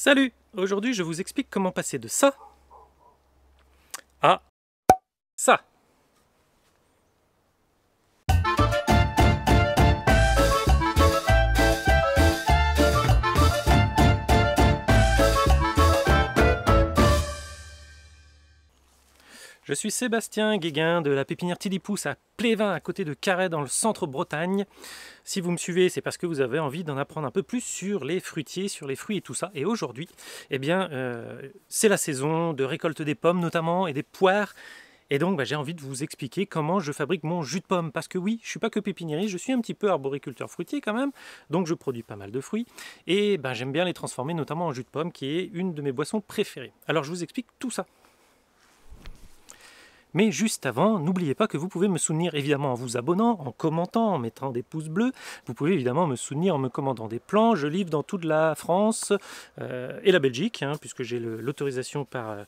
Salut Aujourd'hui je vous explique comment passer de ça à Je suis Sébastien Guéguin de la pépinière Tidipousse à Plévin, à côté de Carhaix, dans le centre Bretagne. Si vous me suivez, c'est parce que vous avez envie d'en apprendre un peu plus sur les fruitiers, sur les fruits et tout ça. Et aujourd'hui, eh bien, euh, c'est la saison de récolte des pommes notamment et des poires. Et donc, bah, j'ai envie de vous expliquer comment je fabrique mon jus de pomme. Parce que oui, je suis pas que pépiniériste, je suis un petit peu arboriculteur fruitier quand même. Donc, je produis pas mal de fruits. Et ben, j'aime bien les transformer, notamment en jus de pomme, qui est une de mes boissons préférées. Alors, je vous explique tout ça. Mais juste avant, n'oubliez pas que vous pouvez me soutenir évidemment en vous abonnant, en commentant, en mettant des pouces bleus. Vous pouvez évidemment me soutenir en me commandant des plans. Je livre dans toute la France euh, et la Belgique, hein, puisque j'ai l'autorisation par euh,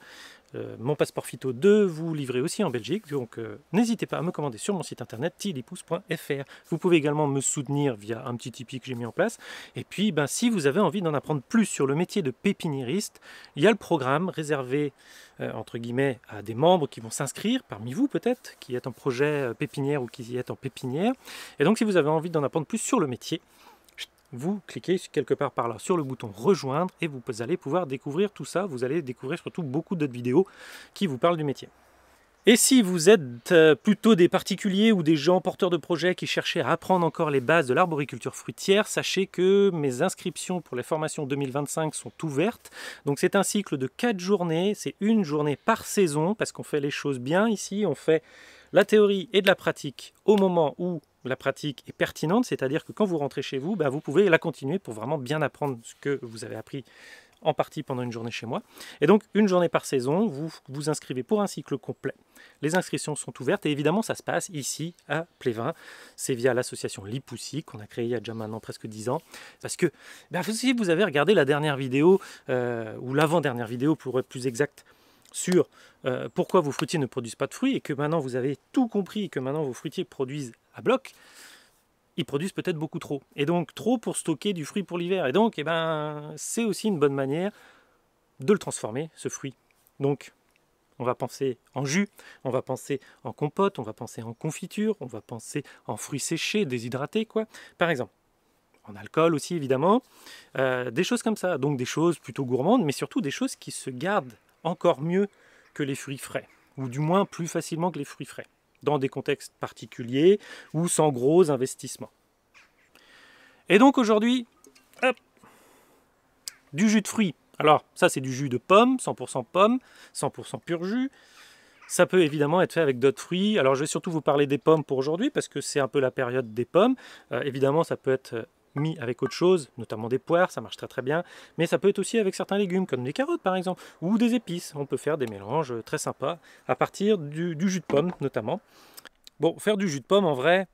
euh, mon passeport phyto de vous livrer aussi en Belgique. Donc euh, n'hésitez pas à me commander sur mon site internet tilipouss.fr. Vous pouvez également me soutenir via un petit Tipeee que j'ai mis en place. Et puis ben, si vous avez envie d'en apprendre plus sur le métier de pépiniériste, il y a le programme réservé euh, entre guillemets à des membres qui vont s'inscrire, parmi vous peut-être, qui êtes en projet pépinière ou qui y êtes en pépinière. Et donc si vous avez envie d'en apprendre plus sur le métier, vous cliquez quelque part par là sur le bouton rejoindre et vous allez pouvoir découvrir tout ça. Vous allez découvrir surtout beaucoup d'autres vidéos qui vous parlent du métier. Et si vous êtes euh, plutôt des particuliers ou des gens porteurs de projets qui cherchaient à apprendre encore les bases de l'arboriculture fruitière, sachez que mes inscriptions pour les formations 2025 sont ouvertes. Donc c'est un cycle de 4 journées, c'est une journée par saison parce qu'on fait les choses bien ici, on fait la théorie et de la pratique au moment où la pratique est pertinente, c'est-à-dire que quand vous rentrez chez vous, bah, vous pouvez la continuer pour vraiment bien apprendre ce que vous avez appris en partie pendant une journée chez moi. Et donc, une journée par saison, vous vous inscrivez pour un cycle complet. Les inscriptions sont ouvertes et évidemment, ça se passe ici à Plévin. C'est via l'association Lipoussi qu'on a créée il y a déjà maintenant presque 10 ans. Parce que bah, si vous avez regardé la dernière vidéo, euh, ou l'avant-dernière vidéo pour être plus exact, sur euh, pourquoi vos fruitiers ne produisent pas de fruits et que maintenant vous avez tout compris et que maintenant vos fruitiers produisent à bloc, ils produisent peut-être beaucoup trop. Et donc trop pour stocker du fruit pour l'hiver. Et donc eh ben, c'est aussi une bonne manière de le transformer, ce fruit. Donc on va penser en jus, on va penser en compote, on va penser en confiture, on va penser en fruits séchés, déshydratés, quoi, par exemple. En alcool aussi, évidemment. Euh, des choses comme ça. Donc des choses plutôt gourmandes, mais surtout des choses qui se gardent encore mieux que les fruits frais, ou du moins plus facilement que les fruits frais, dans des contextes particuliers ou sans gros investissements. Et donc aujourd'hui, du jus de fruits. Alors ça c'est du jus de pomme, 100% pomme, 100% pur jus. Ça peut évidemment être fait avec d'autres fruits. Alors je vais surtout vous parler des pommes pour aujourd'hui parce que c'est un peu la période des pommes. Euh, évidemment ça peut être euh, mis avec autre chose, notamment des poires, ça marche très très bien, mais ça peut être aussi avec certains légumes comme des carottes par exemple, ou des épices, on peut faire des mélanges euh, très sympas à partir du, jus de pomme notamment. Bon, faire du jus de pomme en vrai,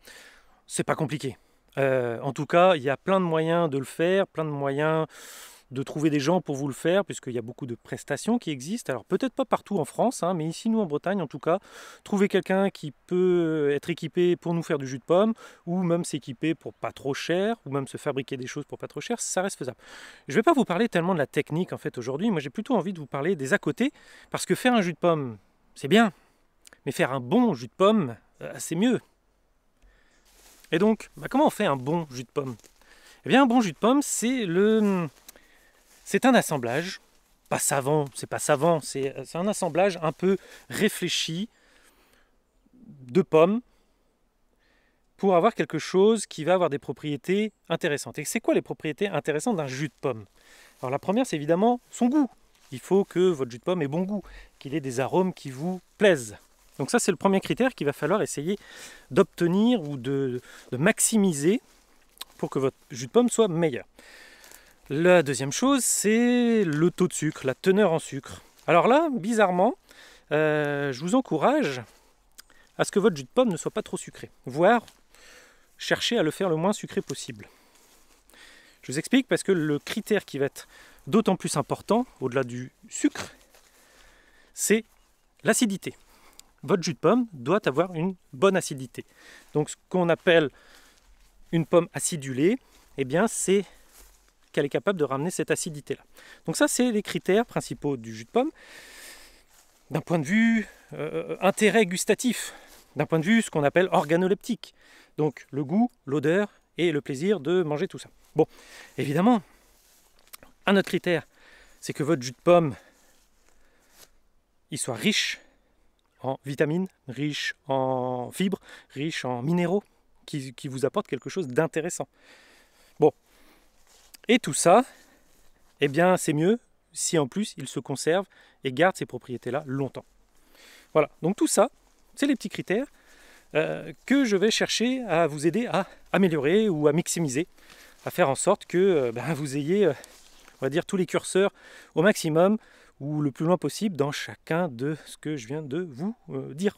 c'est pas compliqué. Euh, en tout cas, il y a plein de moyens de le faire, plein de moyens de trouver des gens pour vous le faire, puisqu'il y a beaucoup de prestations qui existent. Alors peut-être pas partout en France, hein, mais ici nous en Bretagne en tout cas, trouver quelqu'un qui peut euh, être équipé pour nous faire du jus de pomme, ou même s'équiper pour pas trop cher, ou même se fabriquer des choses pour pas trop cher, ça reste faisable. Je ne vais pas vous parler tellement de la technique en fait aujourd'hui, moi j'ai plutôt envie de vous parler des à côté, parce que faire un jus de pomme, c'est bien, mais faire un bon jus de pomme, euh, c'est mieux. Et donc, bah, comment on fait un bon jus de pomme Eh bien, un bon jus de pomme, c'est le hum, c'est un assemblage, pas savant, c'est pas savant, euh, c'est un assemblage un peu réfléchi de pommes pour avoir quelque chose qui va avoir des propriétés intéressantes. Et c'est quoi les propriétés intéressantes d'un jus de pomme Alors la première, c'est évidemment son goût. Il faut que votre jus de pomme ait bon goût, qu'il ait des arômes qui vous plaisent. Donc ça, c'est le premier critère qu'il va falloir essayer d'obtenir ou de, de maximiser pour que votre jus de pomme soit meilleur. La deuxième chose, c'est le taux de sucre, la teneur en sucre. Alors là, bizarrement, euh, je vous encourage à ce que votre jus de pomme ne soit pas trop sucré, voire chercher à le faire le moins sucré possible. Je vous explique parce que le critère qui va être d'autant plus important, au-delà du sucre, c'est l'acidité. Votre jus de pomme doit avoir une bonne acidité. Donc ce qu'on appelle une pomme acidulée, eh bien c'est qu'elle est capable de ramener cette acidité-là. Donc ça, c'est les critères principaux du jus de pomme. D'un point de vue euh, euh, intérêt gustatif, d'un point de vue ce qu'on appelle organoleptique. Donc le goût, l'odeur et le plaisir de manger tout ça. Bon, évidemment, un autre critère, c'est que votre jus de pomme, il soit riche en vitamines, riche en fibres, riche en minéraux, qui, vous apporte quelque chose d'intéressant. Bon, et tout ça, eh bien, c'est mieux si en plus il se conserve et garde ces propriétés-là longtemps. Voilà, donc tout ça, c'est les petits critères euh, que je vais chercher à vous aider à améliorer ou à maximiser, à faire en sorte que euh, ben, vous ayez, euh, on va dire, tous les curseurs au maximum ou le plus loin possible dans chacun de ce que je viens de vous dire.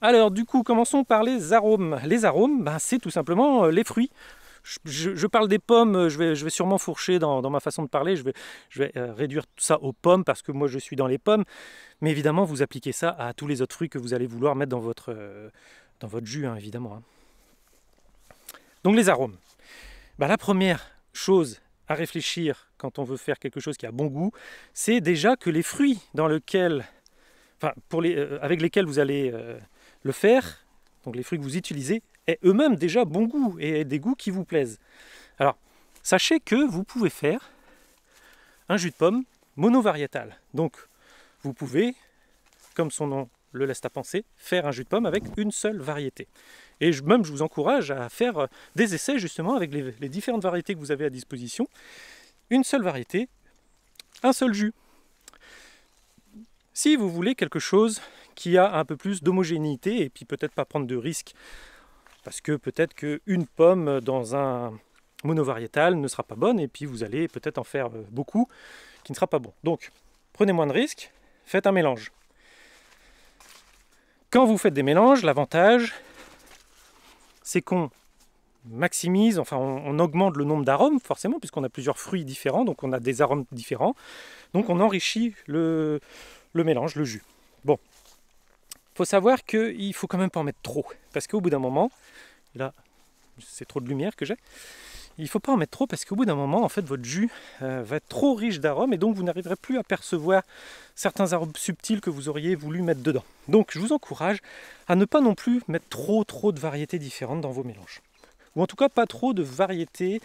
Alors du coup, commençons par les arômes. Les arômes, ben, c'est tout simplement les fruits je, parle des pommes, euh, je vais, sûrement fourcher dans, ma façon de parler, je vais, euh, réduire tout ça aux pommes parce que moi je suis dans les pommes, mais évidemment vous appliquez ça à tous les autres fruits que vous allez vouloir mettre dans votre, euh, jus, hein, évidemment. Hein. Donc les arômes. Bah, la première chose à réfléchir quand on veut faire quelque chose qui a bon goût, c'est déjà que les fruits dans lequel enfin, pour les, avec lesquels vous allez le faire, donc les fruits que vous utilisez, eux-mêmes déjà bon goût et des goûts qui vous plaisent. Alors, sachez que vous pouvez faire un jus de pomme monovariétal. Donc, vous pouvez, comme son nom le laisse à penser, faire un jus de pomme avec une seule variété. Et même, je vous encourage à faire euh, des essais justement avec les, les différentes variétés que vous avez à disposition. Une seule variété, un seul jus. Si vous voulez quelque chose qui a un peu plus d'homogénéité et puis peut-être pas prendre de risques parce que peut-être qu'une pomme dans un monovariétal ne sera pas bonne et puis vous allez peut-être en faire euh, beaucoup qui ne sera pas bon. Donc prenez moins de risques, faites un mélange. Quand vous faites des mélanges, l'avantage c'est qu'on maximise, enfin on, augmente le nombre d'arômes forcément puisqu'on a plusieurs fruits différents, donc on a des arômes différents, donc on enrichit le, mélange, le jus. Bon, faut savoir qu'il faut quand même pas en mettre trop. Parce qu'au bout d'un moment, là, c'est trop de lumière que j'ai. Il ne faut pas en mettre trop parce qu'au bout d'un moment, en fait, votre jus euh, va être trop riche d'arômes et donc vous n'arriverez plus à percevoir certains arômes subtils que vous auriez voulu mettre dedans. Donc, je vous encourage à ne pas non plus mettre trop trop de variétés différentes dans vos mélanges. Ou en tout cas, pas trop de variétés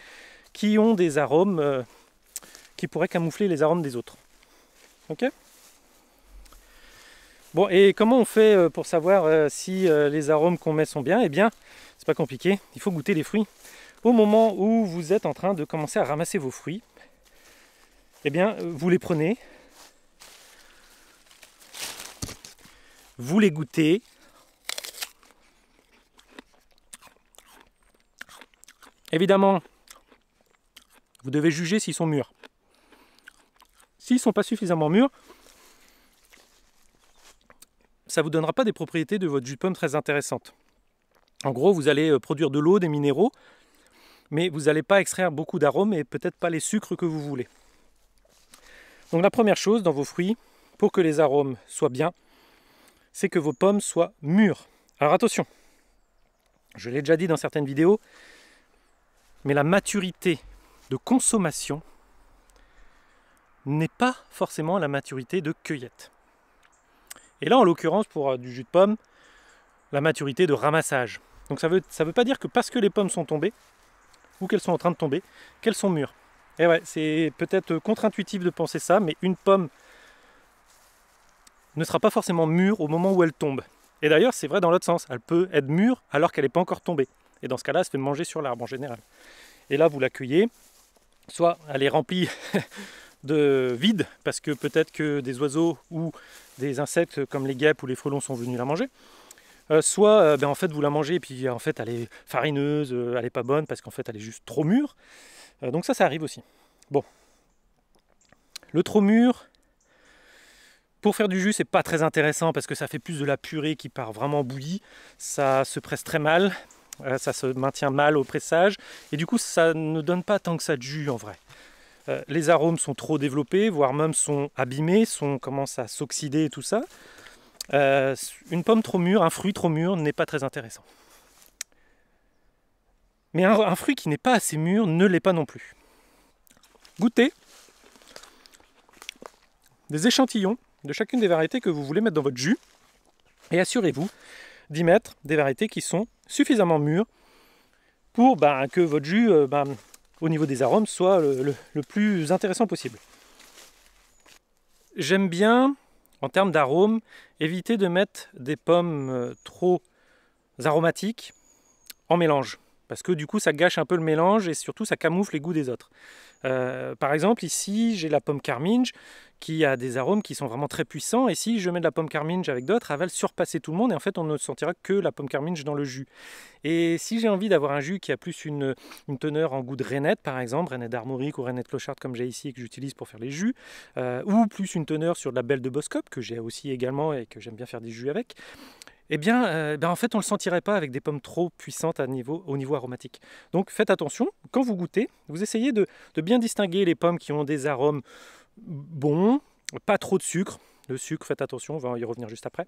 qui ont des arômes euh, qui pourraient camoufler les arômes des autres. Ok Bon, et comment on fait euh, pour savoir euh, si euh, les arômes qu'on met sont bien Eh bien, c'est pas compliqué, il faut goûter les fruits. Au moment où vous êtes en train de commencer à ramasser vos fruits, eh bien, vous les prenez, vous les goûtez, Évidemment, vous devez juger s'ils sont mûrs. S'ils ne sont pas suffisamment mûrs, ça ne vous donnera pas des propriétés de votre jus de pomme très intéressantes. En gros, vous allez euh, produire de l'eau, des minéraux, mais vous n'allez pas extraire beaucoup d'arômes et peut-être pas les sucres que vous voulez. Donc la première chose dans vos fruits, pour que les arômes soient bien, c'est que vos pommes soient mûres. Alors attention, je l'ai déjà dit dans certaines vidéos, mais la maturité de consommation n'est pas forcément la maturité de cueillette. Et là, en l'occurrence, pour euh, du jus de pomme, la maturité de ramassage. Donc ça ne veut, ça veut pas dire que parce que les pommes sont tombées, ou qu'elles sont en train de tomber, qu'elles sont mûres. Et eh ouais, c'est peut-être euh, contre-intuitif de penser ça, mais une pomme ne sera pas forcément mûre au moment où elle tombe. Et d'ailleurs, c'est vrai dans l'autre sens, elle peut être mûre alors qu'elle n'est pas encore tombée. Et dans ce cas-là, elle se fait manger sur l'arbre en général. Et là, vous la cueillez soit elle est remplie de vide, parce que peut-être que des oiseaux ou des insectes comme les guêpes ou les frelons sont venus la manger. Euh, soit euh, ben, en fait vous la mangez et puis en fait elle est farineuse, euh, elle est pas bonne parce qu'en fait elle est juste trop mûre. donc ça ça arrive aussi. Bon. Le trop mûr pour faire du jus, c'est pas très intéressant parce que ça fait plus de la purée qui part vraiment bouillie, ça se presse très mal, ça se maintient mal au pressage et du coup ça ne donne pas tant que ça de jus en vrai. Euh, les arômes sont trop développés, voire même sont abîmés, sont, commencent à s'oxyder et tout ça. Euh, une pomme trop mûre, un fruit trop mûr n'est pas très intéressant. Mais un, fruit qui n'est pas assez mûr ne l'est pas non plus. Goûtez des échantillons de chacune des variétés que vous voulez mettre dans votre jus et assurez-vous d'y mettre des variétés qui sont suffisamment mûres pour bah, que votre jus euh, bah, au niveau des arômes soit le, le plus intéressant possible. J'aime bien, en termes d'arômes, éviter de mettre des pommes euh, trop aromatiques en mélange. Parce que du coup, ça gâche un peu le mélange et surtout, ça camoufle les goûts des autres. Euh, par exemple, ici, j'ai la pomme carminge qui a des arômes qui sont vraiment très puissants. Et si je mets de la pomme carminge avec d'autres, elle va surpasser tout le monde. Et en fait, on ne sentira que la pomme carminge dans le jus. Et si j'ai envie d'avoir un jus qui a plus une, teneur en goût de rainette, par exemple, rainette d'armorique ou rainette clochard comme j'ai ici et que j'utilise pour faire les jus, euh, ou plus une teneur sur de la belle de Boscop que j'ai aussi également et que j'aime bien faire des jus avec, eh bien, euh, ben, en fait, on ne le sentirait pas avec des pommes trop puissantes au niveau aromatique. Donc faites attention, quand vous goûtez, vous essayez de, bien distinguer les pommes qui ont des arômes bons, pas trop de sucre. Le sucre, faites attention, on va y revenir juste après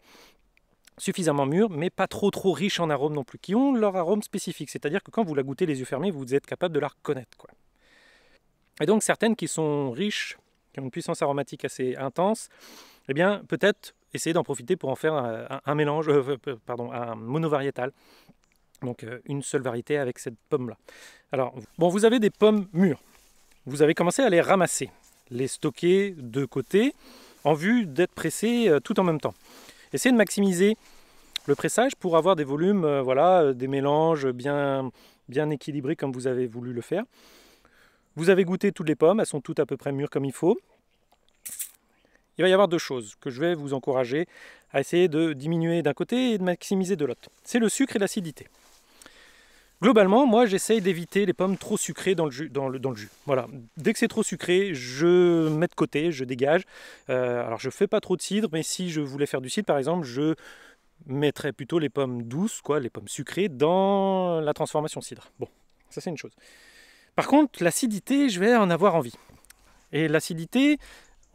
suffisamment mûr, mais pas trop trop riches en arômes non plus, qui ont leur arôme spécifique. C'est-à-dire que quand vous la goûtez les yeux fermés, vous êtes capable de la reconnaître. Quoi. Et donc certaines qui sont riches, qui ont une puissance aromatique assez intense, eh bien peut-être essayer d'en profiter pour en faire un, mélange, euh, pardon, un monovariétal. Donc euh, une seule variété avec cette pomme-là. Alors, bon, vous avez des pommes mûres. Vous avez commencé à les ramasser, les stocker de côté en vue d'être pressées euh, tout en même temps. Essayez de maximiser le pressage pour avoir des volumes, voilà, des mélanges bien, bien équilibrés comme vous avez voulu le faire. Vous avez goûté toutes les pommes, elles sont toutes à peu près mûres comme il faut il va y avoir deux choses que je vais vous encourager à essayer de diminuer d'un côté et de maximiser de l'autre. C'est le sucre et l'acidité. Globalement, moi j'essaye d'éviter les pommes trop sucrées dans le jus. Dans le, dans le jus. Voilà. Dès que c'est trop sucré, je mets de côté, je dégage. Euh, alors je fais pas trop de cidre, mais si je voulais faire du cidre par exemple, je mettrais plutôt les pommes douces, quoi, les pommes sucrées, dans la transformation cidre. Bon, ça c'est une chose. Par contre, l'acidité, je vais en avoir envie. Et l'acidité,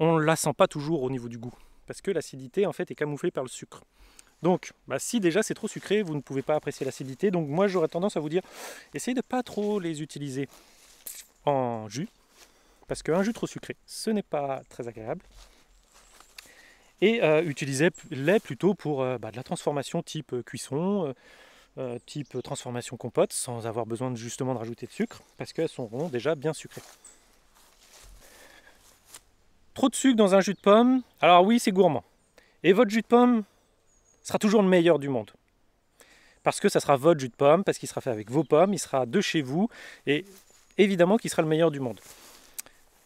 on ne la sent pas toujours au niveau du goût, parce que l'acidité en fait est camouflée par le sucre. Donc, bah, si déjà c'est trop sucré, vous ne pouvez pas apprécier l'acidité. Donc moi j'aurais tendance à vous dire, essayez de pas trop les utiliser en jus, parce qu'un jus trop sucré, ce n'est pas très agréable. Et euh, utilisez-les plutôt pour euh, bah, de la transformation type euh, cuisson, type transformation compote, sans avoir besoin justement de rajouter de sucre, parce qu'elles seront déjà bien sucrées. Trop de sucre dans un jus de pomme, alors oui, c'est gourmand. Et votre jus de pomme sera toujours le meilleur du monde. Parce que ça sera votre jus de pomme, parce qu'il sera fait avec vos pommes, il sera de chez vous, et évidemment qu'il sera le meilleur du monde.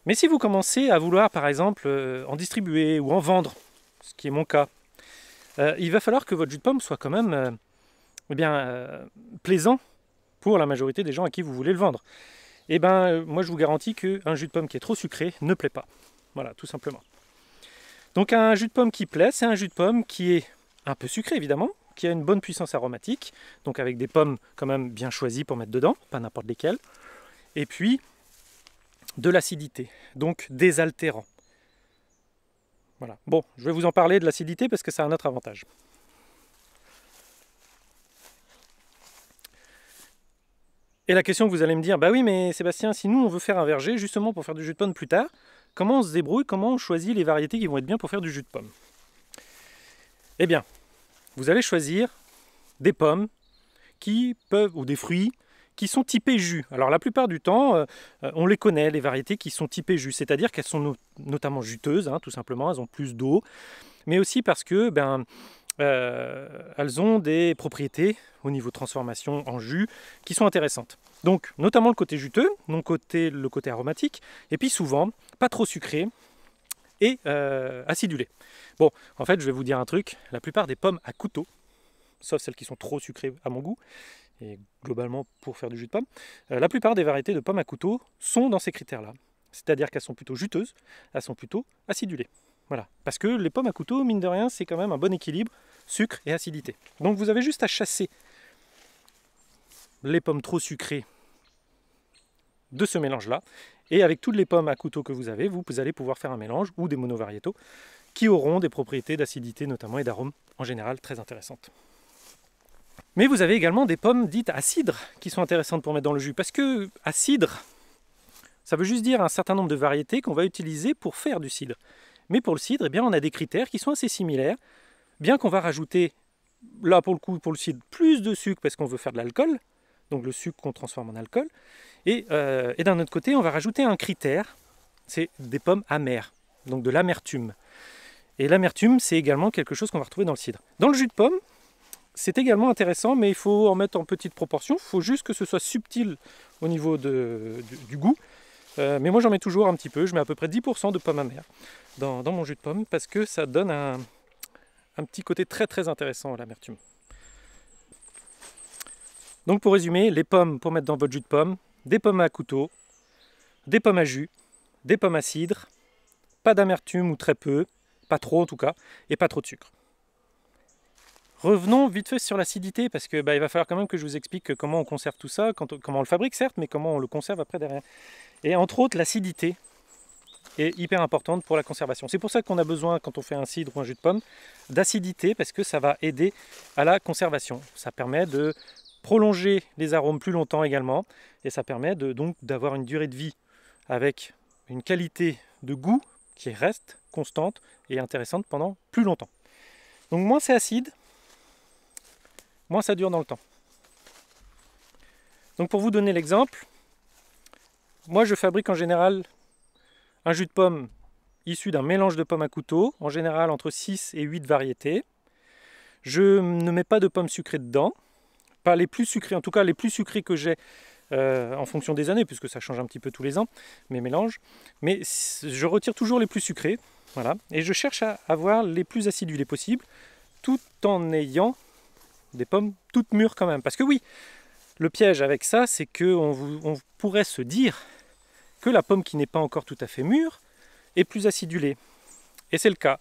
Mais si vous commencez à vouloir, par exemple, euh, en distribuer ou en vendre, ce qui est mon cas, euh, il va falloir que votre jus de pomme soit quand même euh, eh bien, plaisant pour la majorité des gens à qui vous voulez le vendre. Et eh bien, moi je vous garantis qu'un jus de pomme qui est trop sucré ne plaît pas. Voilà, tout simplement. Donc un jus de pomme qui plaît, c'est un jus de pomme qui est un peu sucré évidemment, qui a une bonne puissance aromatique, donc avec des pommes quand même bien choisies pour mettre dedans, pas n'importe lesquelles. Et puis de l'acidité, donc désaltérant. Voilà. Bon, je vais vous en parler de l'acidité parce que ça a un autre avantage. Et la question que vous allez me dire, bah oui, mais Sébastien, si nous on veut faire un verger justement pour faire du jus de pomme plus tard, comment on se débrouille, comment on choisit les variétés qui vont être bien pour faire du jus de pomme Eh bien, vous allez choisir des pommes qui peuvent, ou des fruits qui sont typés jus. Alors la plupart du temps, euh, on les connaît, les variétés qui sont typées jus, c'est-à-dire qu'elles sont notamment juteuses, hein, tout simplement, elles ont plus d'eau, mais aussi parce que ben, euh, elles ont des propriétés au niveau de transformation en jus qui sont intéressantes. Donc notamment le côté juteux, non côté, le côté aromatique, et puis souvent pas trop sucré et euh, acidulé. Bon, en fait je vais vous dire un truc, la plupart des pommes à couteau, sauf celles qui sont trop sucrées à mon goût, et globalement pour faire du jus de pomme, euh, la plupart des variétés de pommes à couteau sont dans ces critères-là. C'est-à-dire qu'elles sont plutôt juteuses, elles sont plutôt acidulées. Voilà. Parce que les pommes à couteau, mine de rien, c'est quand même un bon équilibre sucre et acidité. Donc vous avez juste à chasser les pommes trop sucrées de ce mélange-là. Et avec toutes les pommes à couteau que vous avez, vous allez pouvoir faire un mélange ou des monovariétaux qui auront des propriétés d'acidité notamment et d'arôme en général très intéressantes. Mais vous avez également des pommes dites à cidre qui sont intéressantes pour mettre dans le jus. Parce que à cidre, ça veut juste dire un certain nombre de variétés qu'on va utiliser pour faire du cidre. Mais pour le cidre, eh bien, on a des critères qui sont assez similaires, bien qu'on va rajouter, là pour le coup, pour le cidre, plus de sucre parce qu'on veut faire de l'alcool, donc le sucre qu'on transforme en alcool. Euh, et, d'un autre côté, on va rajouter un critère, c'est des pommes amères, donc de l'amertume. Et l'amertume, c'est également quelque chose qu'on va retrouver dans le cidre. Dans le jus de pomme, c'est également intéressant, mais il faut en mettre en petite proportion. Il faut juste que ce soit subtil au niveau de, du, goût. Euh, mais moi j'en mets toujours un petit peu, je mets à peu près 10% de pommes amère dans, dans, mon jus de pomme parce que ça donne un, un petit côté très très intéressant à l'amertume. Donc pour résumer, les pommes pour mettre dans votre jus de pomme, des pommes à couteau, des pommes à jus, des pommes à cidre, pas d'amertume ou très peu, pas trop en tout cas, et pas trop de sucre. Revenons vite fait sur l'acidité, parce que bah, il va falloir quand même que je vous explique comment on conserve tout ça, quand comment on le fabrique certes, mais comment on le conserve après derrière. Et entre autres, l'acidité est hyper importante pour la conservation. C'est pour ça qu'on a besoin, quand on fait un cidre ou un jus de pomme, d'acidité, parce que ça va aider à la conservation. Ça permet de prolonger les arômes plus longtemps également, et ça permet de, donc d'avoir une durée de vie avec une qualité de goût qui reste constante et intéressante pendant plus longtemps. Donc moins c'est acide, moins ça dure dans le temps. Donc pour vous donner l'exemple, moi je fabrique en général un jus de pomme issu d'un mélange de pommes à couteau, en général entre 6 et 8 variétés. Je ne mets pas de pommes sucrées dedans, pas les plus sucrées, en tout cas les plus sucrées que j'ai euh, en fonction des années, puisque ça change un petit peu tous les ans, mes mélanges. Mais je retire toujours les plus sucrées, voilà, et je cherche à avoir les plus acidulés possibles, tout en ayant des pommes toutes mûres quand même. Parce que oui, le piège avec ça, c'est que on pourrait se dire que la pomme qui n'est pas encore tout à fait mûre est plus acidulée. Et c'est le cas.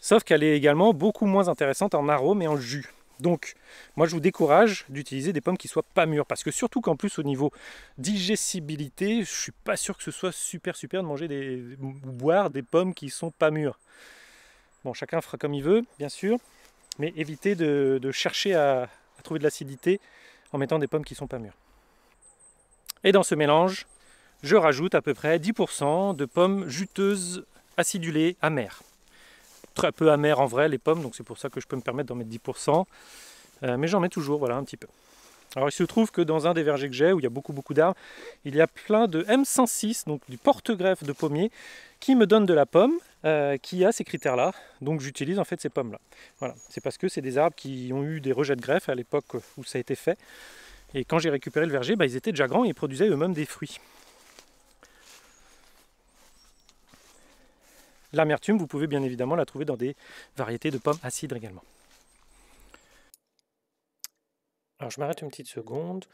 Sauf qu'elle est également beaucoup moins intéressante en arôme et en jus. Donc, moi, je vous décourage d'utiliser des pommes qui soient pas mûres, parce que surtout qu'en plus, au niveau digestibilité, je suis pas sûr que ce soit super super de manger des, ou boire des pommes qui sont pas mûres. Bon, chacun fera comme il veut, bien sûr mais évitez de, chercher à, trouver de l'acidité en mettant des pommes qui ne sont pas mûres. Et dans ce mélange, je rajoute à peu près 10% de pommes juteuses, acidulées, amères. Très peu amères en vrai les pommes, donc c'est pour ça que je peux me permettre d'en mettre 10%, euh, mais j'en mets toujours, voilà, un petit peu. Alors il se trouve que dans un des vergers que j'ai, où il y a beaucoup beaucoup d'arbres, il y a plein de M106, donc du porte-greffe de pommier, qui me donne de la pomme, euh, qui a ces critères-là. Donc j'utilise en fait ces pommes-là. Voilà, c'est parce que c'est des arbres qui ont eu des rejets de greffe à l'époque où ça a été fait. Et quand j'ai récupéré le verger, bah, ils étaient déjà grands et ils produisaient eux-mêmes des fruits. L'amertume, vous pouvez bien évidemment la trouver dans des variétés de pommes acides également. Alors je m'arrête une petite seconde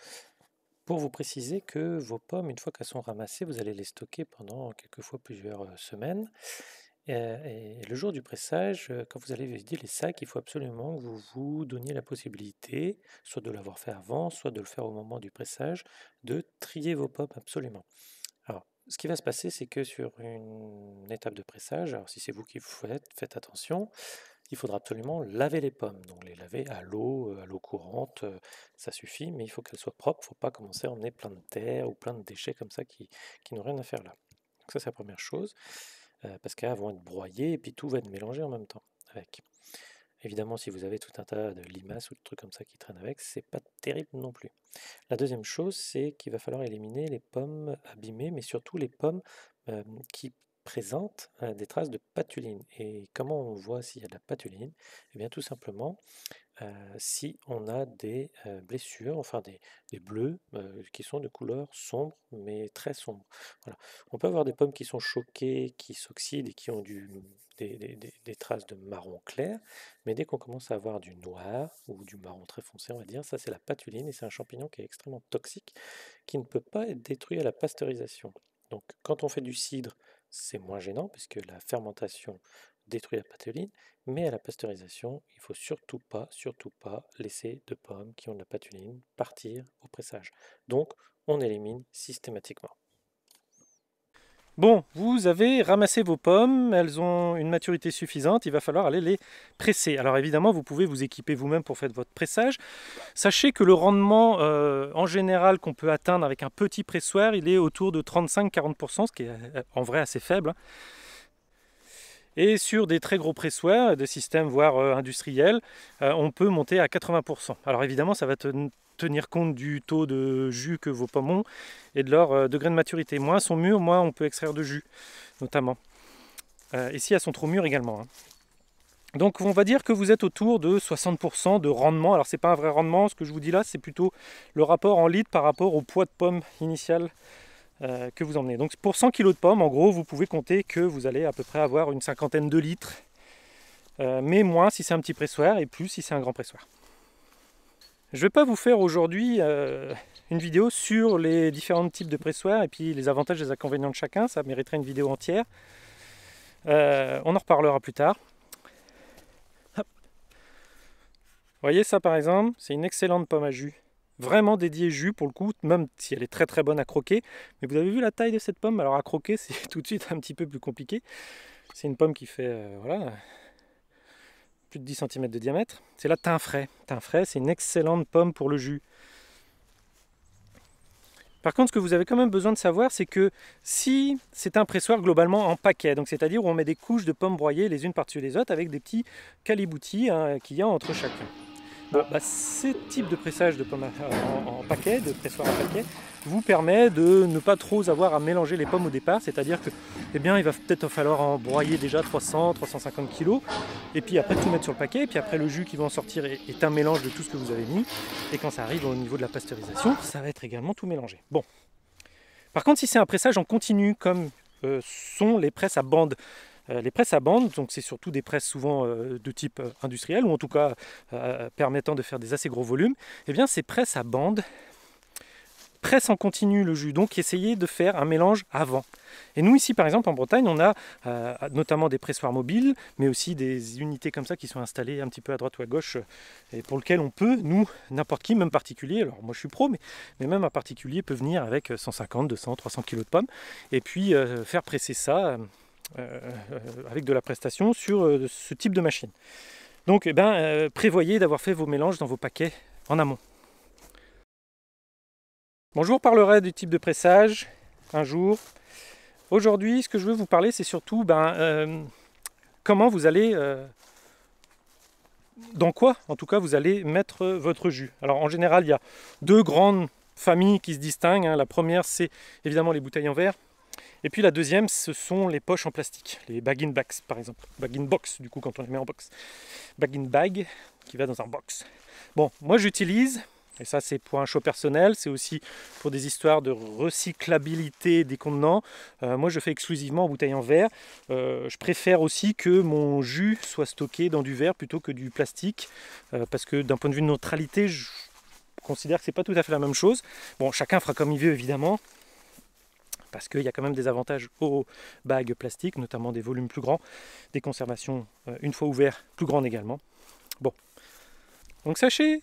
pour vous préciser que vos pommes, une fois qu'elles sont ramassées, vous allez les stocker pendant quelquefois plusieurs euh, semaines. Et, le jour du pressage, euh, quand vous allez vider les sacs, il faut absolument que vous vous donniez la possibilité, soit de l'avoir fait avant, soit de le faire au moment du pressage, de trier vos pommes absolument. Alors, ce qui va se passer, c'est que sur une étape de pressage, alors si c'est vous qui vous faites, faites attention, il faudra absolument laver les pommes. Donc les laver à l'eau, euh, à l'eau courante, euh, ça suffit, mais il faut qu'elles soient propres, il ne faut pas commencer à emmener plein de terre ou plein de déchets comme ça qui, n'ont rien à faire là. Donc ça c'est la première chose, euh, parce qu'elles vont être broyées et puis tout va être mélangé en même temps avec évidemment, si vous avez tout un tas de limaces ou de trucs comme ça qui traînent avec, c'est pas terrible non plus. La deuxième chose, c'est qu'il va falloir éliminer les pommes abîmées, mais surtout les pommes qui présentent euh, des traces de patuline. Et comment on voit s'il y a de la patuline Eh bien, tout simplement, euh, si on a des euh, blessures, enfin des, bleus euh, qui sont de couleur sombre, mais très sombre. Voilà. On peut avoir des pommes qui sont choquées, qui s'oxydent et qui ont du, des, des, traces de marron clair, mais dès qu'on commence à avoir du noir ou du marron très foncé, on va dire, ça c'est la patuline et c'est un champignon qui est extrêmement toxique, qui ne peut pas être détruit à la pasteurisation. Donc quand on fait du cidre, c'est moins gênant puisque la fermentation détruit la patuline, mais à la pasteurisation, il faut surtout pas, surtout pas laisser de pommes qui ont de la patuline partir au pressage. Donc, on élimine systématiquement. Bon, vous avez ramassé vos pommes, elles ont une maturité suffisante, il va falloir aller les presser. Alors évidemment, vous pouvez vous équiper vous-même pour faire votre pressage. Sachez que le rendement euh, en général qu'on peut atteindre avec un petit pressoir, il est autour de 35-40%, ce qui est euh, en vrai assez faible. Hein. Et sur des très gros pressoirs, des systèmes voire euh, industriels, euh, on peut monter à 80%. Alors évidemment, ça va tenir compte du taux de jus que vos pommes ont et de leur euh, degré de maturité. Moins sont mûres, moins on peut extraire de jus, notamment. et si elles sont trop mûres également. Hein. Donc on va dire que vous êtes autour de 60% de rendement. Alors ce n'est pas un vrai rendement, ce que je vous dis là, c'est plutôt le rapport en litres par rapport au poids de pommes initial euh, que vous emmenez. Donc pour 100 kg de pommes, en gros, vous pouvez compter que vous allez à peu près avoir une cinquantaine de litres, euh, mais moins si c'est un petit pressoir et plus si c'est un grand pressoir. Je ne vais pas vous faire aujourd'hui euh, une vidéo sur les différents types de pressoirs et puis les avantages et les inconvénients de chacun, ça mériterait une vidéo entière. on en reparlera plus tard. Vous voyez ça par exemple, c'est une excellente pomme à jus vraiment dédiée jus pour le coup, même si elle est très très bonne à croquer. Mais vous avez vu la taille de cette pomme Alors à croquer, c'est tout de suite un petit peu plus compliqué. C'est une pomme qui fait euh, voilà plus de 10 cm de diamètre. C'est la teint frais. Teint frais, c'est une excellente pomme pour le jus. Par contre, ce que vous avez quand même besoin de savoir, c'est que si c'est un pressoir globalement en paquet, donc c'est-à-dire où on met des couches de pommes broyées les unes par-dessus les autres avec des petits caliboutis hein, qu'il y a entre chacun. Euh, bah, ce type de pressage de pommes euh, en, paquet, de pressoir en paquet, vous permet de ne pas trop avoir à mélanger les pommes au départ, c'est-à-dire que, eh bien, il va peut-être falloir en broyer déjà 300, 350 kg, et puis après tout mettre sur le paquet, et puis après le jus qui va en sortir est, un mélange de tout ce que vous avez mis, et quand ça arrive au niveau de la pasteurisation, ça va être également tout mélangé. Bon. Par contre, si c'est un pressage en continu, comme euh, sont les presses à bande, euh, les presses à bande, donc c'est surtout des presses souvent euh, de type euh, industriel, ou en tout cas permettant de faire des assez gros volumes, et eh bien ces presses à bande presse en continu le jus, donc essayer de faire un mélange avant. Et nous ici par exemple en Bretagne, on a notamment des pressoirs mobiles, mais aussi des unités comme ça qui sont installées un petit peu à droite ou à gauche, et pour lesquelles on peut, nous, n'importe qui, même particulier, alors moi je suis pro, mais, même un particulier peut venir avec 150, 200, 300 kg de pommes, et puis faire presser ça euh, avec de la prestation sur euh, ce type de machine. Donc eh ben, euh, prévoyez d'avoir fait vos mélanges dans vos paquets en amont. Bonjour, je vous du type de pressage un jour. Aujourd'hui, ce que je veux vous parler, c'est surtout ben, comment vous allez, dans quoi en tout cas, vous allez mettre votre jus. Alors en général, il y a deux grandes familles qui se distinguent. Hein. La première, c'est évidemment les bouteilles en verre. Et puis la deuxième, ce sont les poches en plastique, les bag-in bags par exemple, bag-in box du coup quand on les met en box, bag-in bag qui va dans un box. Bon, moi j'utilise, et ça c'est pour un choix personnel, c'est aussi pour des histoires de recyclabilité des contenants. Euh, moi je fais exclusivement en bouteille en verre. Euh, je préfère aussi que mon jus soit stocké dans du verre plutôt que du plastique, euh, parce que d'un point de vue de neutralité, je considère que c'est pas tout à fait la même chose. Bon, chacun fera comme il veut évidemment parce qu'il y a quand même des avantages aux bagues plastiques, notamment des volumes plus grands, des conservations euh, une fois ouvertes plus grandes également. Bon, donc sachez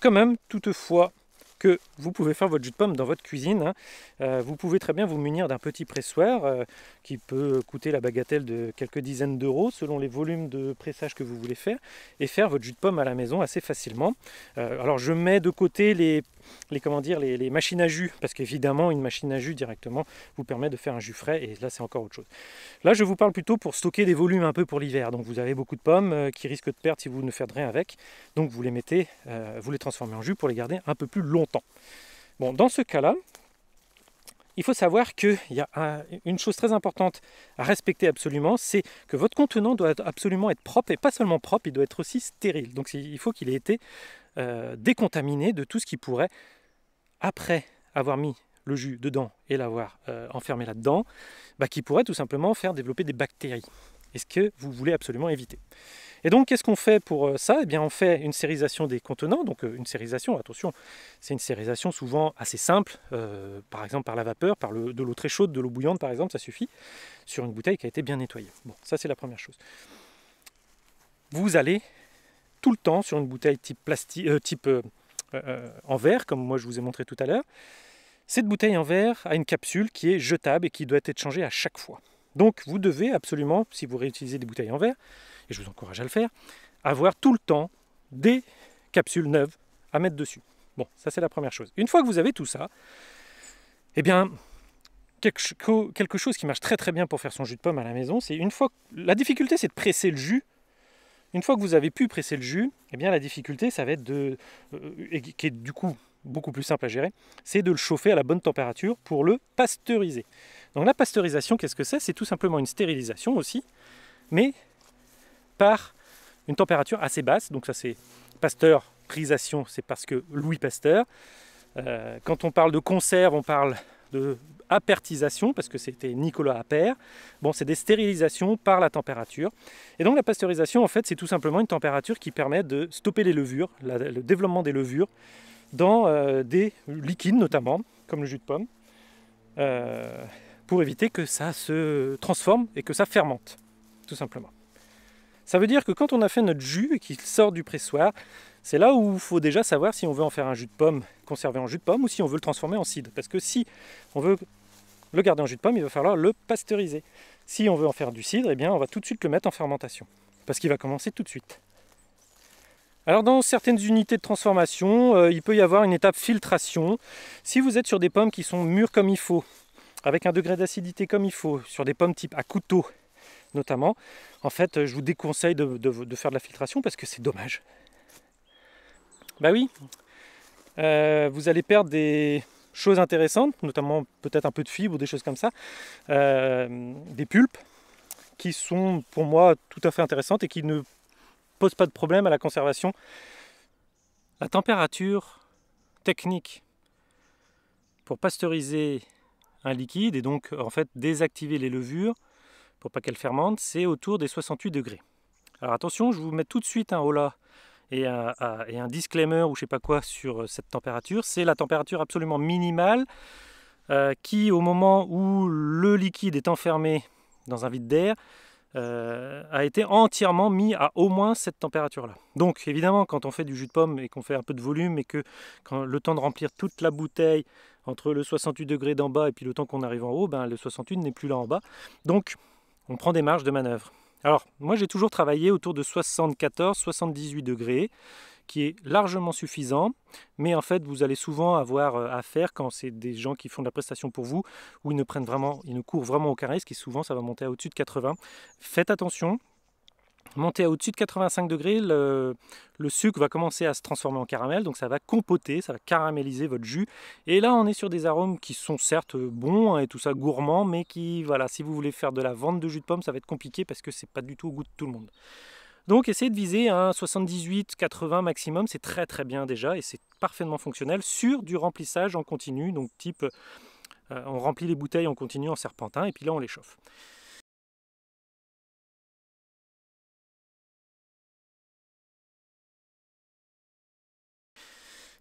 quand même toutefois que vous pouvez faire votre jus de pomme dans votre cuisine. Hein. Euh, vous pouvez très bien vous munir d'un petit pressoir euh, qui peut coûter la bagatelle de quelques dizaines d'euros selon les volumes de pressage que vous voulez faire et faire votre jus de pomme à la maison assez facilement. Euh, alors je mets de côté les, comment dire, les, machines à jus parce qu'évidemment une machine à jus directement vous permet de faire un jus frais et là c'est encore autre chose. Là je vous parle plutôt pour stocker des volumes un peu pour l'hiver. Donc vous avez beaucoup de pommes qui risquent de perdre si vous ne faites rien avec. Donc vous les mettez, vous les transformez en jus pour les garder un peu plus longtemps. Bon, dans ce cas-là, il faut savoir qu'il y a une chose très importante à respecter absolument, c'est que votre contenant doit absolument être propre, et pas seulement propre, il doit être aussi stérile. Donc il faut qu'il ait été euh, décontaminé de tout ce qui pourrait, après avoir mis le jus dedans et l'avoir euh, enfermé là-dedans, bah, qui pourrait tout simplement faire développer des bactéries. Et ce que vous voulez absolument éviter. Et donc, qu'est-ce qu'on fait pour euh, ça Eh bien, on fait une sérisation des contenants. Donc, euh, une sérisation, attention, c'est une sérisation souvent assez simple, euh, par exemple par la vapeur, par de l'eau très chaude, de l'eau bouillante, par exemple, ça suffit, sur une bouteille qui a été bien nettoyée. Bon, ça, c'est la première chose. Vous allez tout le temps sur une bouteille type, plastique, type en verre, comme moi je vous ai montré tout à l'heure. Cette bouteille en verre a une capsule qui est jetable et qui doit être changée à chaque fois. Donc vous devez absolument, si vous réutilisez des bouteilles en verre, et je vous encourage à le faire, avoir tout le temps des capsules neuves à mettre dessus. Bon, ça c'est la première chose. Une fois que vous avez tout ça, eh bien, quelque chose qui marche très très bien pour faire son jus de pomme à la maison, c'est une fois... La difficulté c'est de presser le jus. Une fois que vous avez pu presser le jus, eh bien la difficulté ça va être de... Euh, qui est du coup beaucoup plus simple à gérer, c'est de le chauffer à la bonne température pour le pasteuriser. Donc la pasteurisation, qu'est-ce que c'est C'est tout simplement une stérilisation aussi, mais par une température assez basse. Donc ça c'est pasteurisation, c'est parce que Louis Pasteur. Euh, quand on parle de conserve, on parle de apertisation, parce que c'était Nicolas Appert. Bon, c'est des stérilisations par la température. Et donc la pasteurisation, en fait, c'est tout simplement une température qui permet de stopper les levures, le développement des levures, dans euh, des liquides notamment, comme le jus de pomme, euh, pour éviter que ça se transforme et que ça fermente, tout simplement. Ça veut dire que quand on a fait notre jus et qu'il sort du pressoir, c'est là où il faut déjà savoir si on veut en faire un jus de pomme conservé en jus de pomme ou si on veut le transformer en cidre. Parce que si on veut le garder en jus de pomme, il va falloir le pasteuriser. Si on veut en faire du cidre, eh bien on va tout de suite le mettre en fermentation. Parce qu'il va commencer tout de suite. Alors dans certaines unités de transformation, euh, il peut y avoir une étape filtration. Si vous êtes sur des pommes qui sont mûres comme il faut, avec un degré d'acidité comme il faut, sur des pommes type à couteau notamment, en fait je vous déconseille de, faire de la filtration parce que c'est dommage. Bah oui, euh, vous allez perdre des choses intéressantes, notamment peut-être un peu de fibres ou des choses comme ça, euh, des pulpes qui sont pour moi tout à fait intéressantes et qui ne pose pas de problème à la conservation. La température technique pour pasteuriser un liquide et donc en fait désactiver les levures pour pas qu'elles fermentent, c'est autour des 68 degrés. Alors attention, je vous mets tout de suite un hola et un, disclaimer ou je sais pas quoi sur euh, cette température. C'est la température absolument minimale euh, qui, au moment où le liquide est enfermé dans un vide d'air, euh, a été entièrement mis à au moins cette température-là. Donc évidemment, quand on fait du jus de pomme et qu'on fait un peu de volume et que le temps de remplir toute la bouteille entre le 68 degrés d'en bas et puis le temps qu'on arrive en haut, ben, le 68 n'est plus là en bas. Donc on prend des marges de manœuvre. Alors moi j'ai toujours travaillé autour de 74-78 degrés qui est largement suffisant, mais en fait vous allez souvent avoir euh, affaire quand c'est des gens qui font de la prestation pour vous, où ils ne prennent vraiment, ils ne courent vraiment aucun risque et souvent ça va monter à au-dessus de 80. Faites attention, monter au-dessus de 85 degrés, le, sucre va commencer à se transformer en caramel, donc ça va compoter, ça va caraméliser votre jus. Et là, on est sur des arômes qui sont certes bons hein, et tout ça gourmand, mais qui, voilà, si vous voulez faire de la vente de jus de pomme, ça va être compliqué parce que c'est pas du tout au goût de tout le monde. Donc essayez de viser un 78-80 maximum, c'est très très bien déjà et c'est parfaitement fonctionnel sur du remplissage en continu, donc type euh, on remplit les bouteilles en continu en serpentin et puis là on les chauffe.